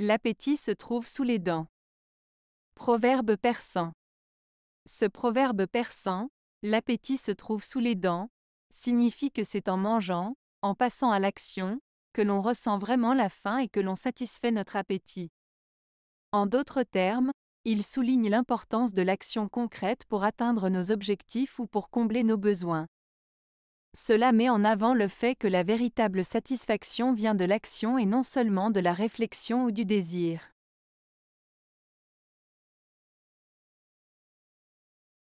L'appétit se trouve sous les dents. Proverbe persan. Ce proverbe persan, l'appétit se trouve sous les dents, signifie que c'est en mangeant, en passant à l'action, que l'on ressent vraiment la faim et que l'on satisfait notre appétit. En d'autres termes, il souligne l'importance de l'action concrète pour atteindre nos objectifs ou pour combler nos besoins. Cela met en avant le fait que la véritable satisfaction vient de l'action et non seulement de la réflexion ou du désir.